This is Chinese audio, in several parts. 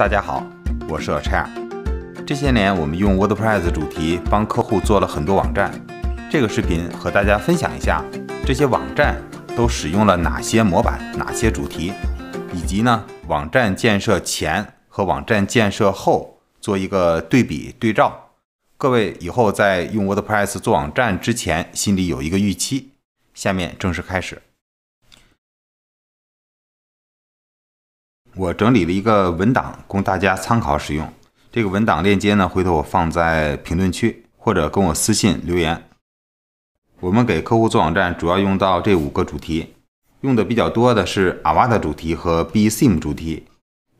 大家好，我是 c h a r 这些年我们用 WordPress 主题帮客户做了很多网站，这个视频和大家分享一下这些网站都使用了哪些模板、哪些主题，以及呢网站建设前和网站建设后做一个对比对照。各位以后在用 WordPress 做网站之前，心里有一个预期。下面正式开始。我整理了一个文档供大家参考使用，这个文档链接呢，回头我放在评论区或者跟我私信留言。我们给客户做网站主要用到这五个主题，用的比较多的是 a 瓦 a 主题和 B e s e m e 主题，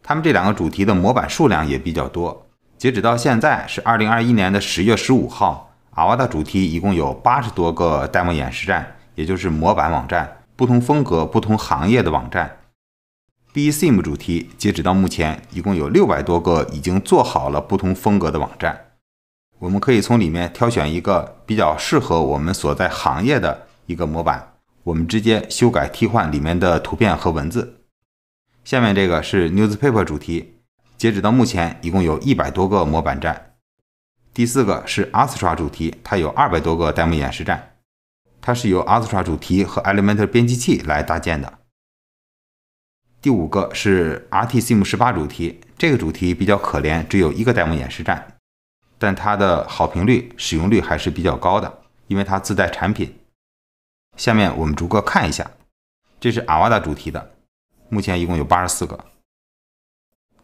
他们这两个主题的模板数量也比较多。截止到现在是二零二一年的十月十五号 a 瓦 a 主题一共有八十多个 demo 演示站，也就是模板网站，不同风格、不同行业的网站。B s i m e 主题，截止到目前，一共有六百多个已经做好了不同风格的网站，我们可以从里面挑选一个比较适合我们所在行业的一个模板，我们直接修改替换里面的图片和文字。下面这个是 News Paper 主题，截止到目前，一共有一百多个模板站。第四个是 Astra 主题，它有二百多个 demo 演示站，它是由 Astra 主题和 Element 编辑器来搭建的。第五个是 RT Sim 十八主题，这个主题比较可怜，只有一个 demo 演示站，但它的好评率、使用率还是比较高的，因为它自带产品。下面我们逐个看一下，这是 a v a d a 主题的，目前一共有八十四个。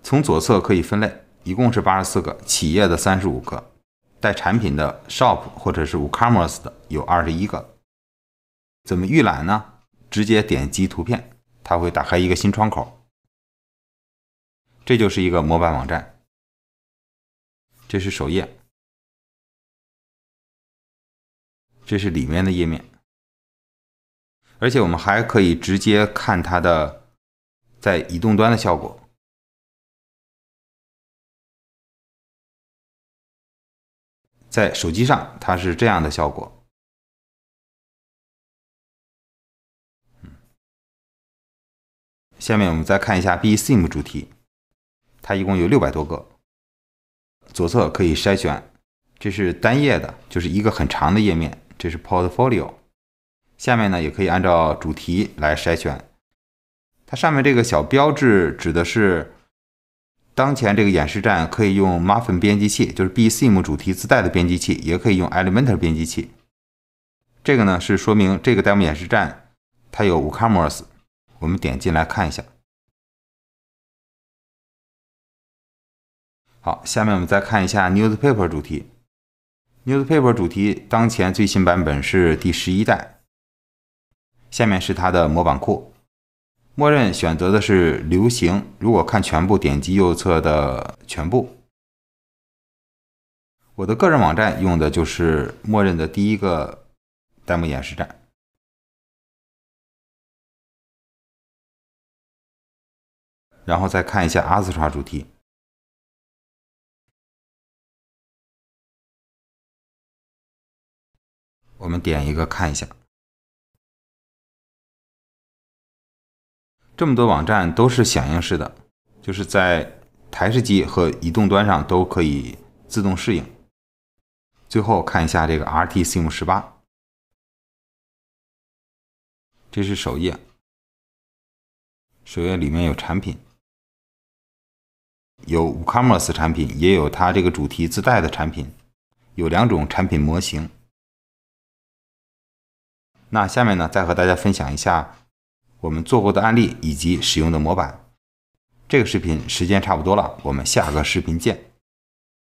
从左侧可以分类，一共是八十四个，企业的三十五个，带产品的 shop 或者是 o c o m m e r c e 的有二十一个。怎么预览呢？直接点击图片。它会打开一个新窗口，这就是一个模板网站。这是首页，这是里面的页面，而且我们还可以直接看它的在移动端的效果。在手机上，它是这样的效果。下面我们再看一下 B-SIM 主题，它一共有六百多个。左侧可以筛选，这是单页的，就是一个很长的页面。这是 Portfolio。下面呢也可以按照主题来筛选。它上面这个小标志指的是当前这个演示站可以用 Muffin 编辑器，就是 B-SIM 主题自带的编辑器，也可以用 Elementor 编辑器。这个呢是说明这个 demo 演示站它有 WooCommerce。我们点进来看一下。好，下面我们再看一下 newspaper 主题。newspaper 主题当前最新版本是第十一代，下面是它的模板库，默认选择的是流行。如果看全部，点击右侧的全部。我的个人网站用的就是默认的第一个弹幕演示站。然后再看一下阿斯查主题，我们点一个看一下。这么多网站都是响应式的，就是在台式机和移动端上都可以自动适应。最后看一下这个 RT Sim 十八，这是首页，首页里面有产品。有 WooCommerce 产品，也有它这个主题自带的产品，有两种产品模型。那下面呢，再和大家分享一下我们做过的案例以及使用的模板。这个视频时间差不多了，我们下个视频见。